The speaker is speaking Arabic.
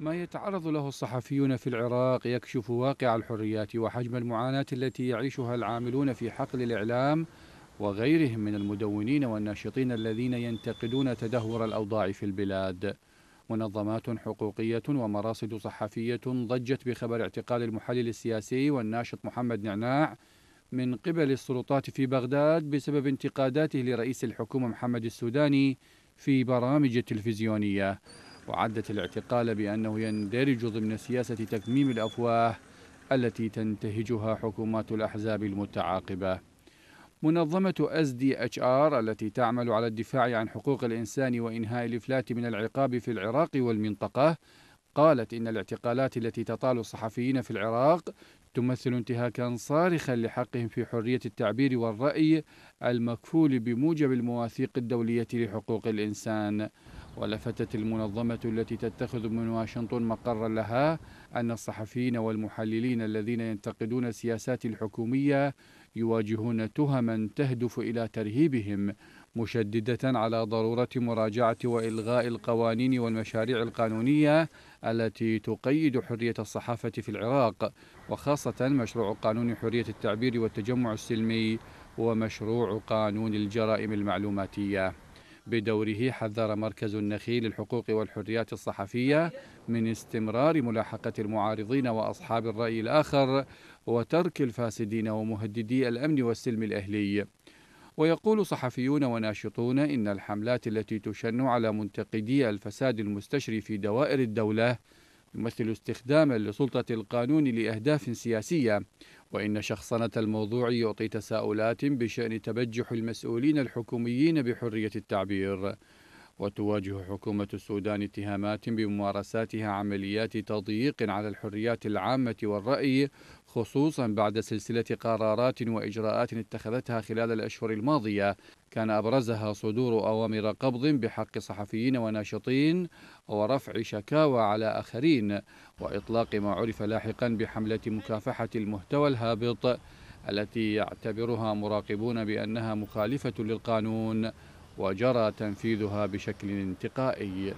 ما يتعرض له الصحفيون في العراق يكشف واقع الحريات وحجم المعاناة التي يعيشها العاملون في حقل الإعلام وغيرهم من المدونين والناشطين الذين ينتقدون تدهور الأوضاع في البلاد منظمات حقوقية ومراصد صحفية ضجت بخبر اعتقال المحلل السياسي والناشط محمد نعناع من قبل السلطات في بغداد بسبب انتقاداته لرئيس الحكومة محمد السوداني في برامج تلفزيونية وعدت الاعتقال بأنه يندرج ضمن سياسة تكميم الأفواه التي تنتهجها حكومات الأحزاب المتعاقبة منظمة SDHR التي تعمل على الدفاع عن حقوق الإنسان وإنهاء الإفلات من العقاب في العراق والمنطقة قالت إن الاعتقالات التي تطال الصحفيين في العراق تمثل انتهاكا صارخا لحقهم في حرية التعبير والرأي المكفول بموجب المواثيق الدولية لحقوق الإنسان ولفتت المنظمة التي تتخذ من واشنطن مقرا لها أن الصحفيين والمحللين الذين ينتقدون السياسات الحكومية يواجهون تهما تهدف إلى ترهيبهم مشددة على ضرورة مراجعة وإلغاء القوانين والمشاريع القانونية التي تقيد حرية الصحافة في العراق وخاصة مشروع قانون حرية التعبير والتجمع السلمي ومشروع قانون الجرائم المعلوماتية بدوره حذر مركز النخيل للحقوق والحريات الصحفية من استمرار ملاحقة المعارضين وأصحاب الرأي الآخر وترك الفاسدين ومهددي الأمن والسلم الأهلي ويقول صحفيون وناشطون إن الحملات التي تشن على منتقدي الفساد المستشري في دوائر الدولة يمثل استخداما لسلطة القانون لأهداف سياسية وإن شخصنة الموضوع يعطي تساؤلات بشأن تبجح المسؤولين الحكوميين بحرية التعبير وتواجه حكومة السودان اتهامات بممارساتها عمليات تضييق على الحريات العامة والرأي خصوصا بعد سلسلة قرارات وإجراءات اتخذتها خلال الأشهر الماضية كان أبرزها صدور أوامر قبض بحق صحفيين وناشطين ورفع شكاوى على آخرين وإطلاق ما عرف لاحقا بحملة مكافحة المحتوى الهابط التي يعتبرها مراقبون بأنها مخالفة للقانون وجرى تنفيذها بشكل انتقائي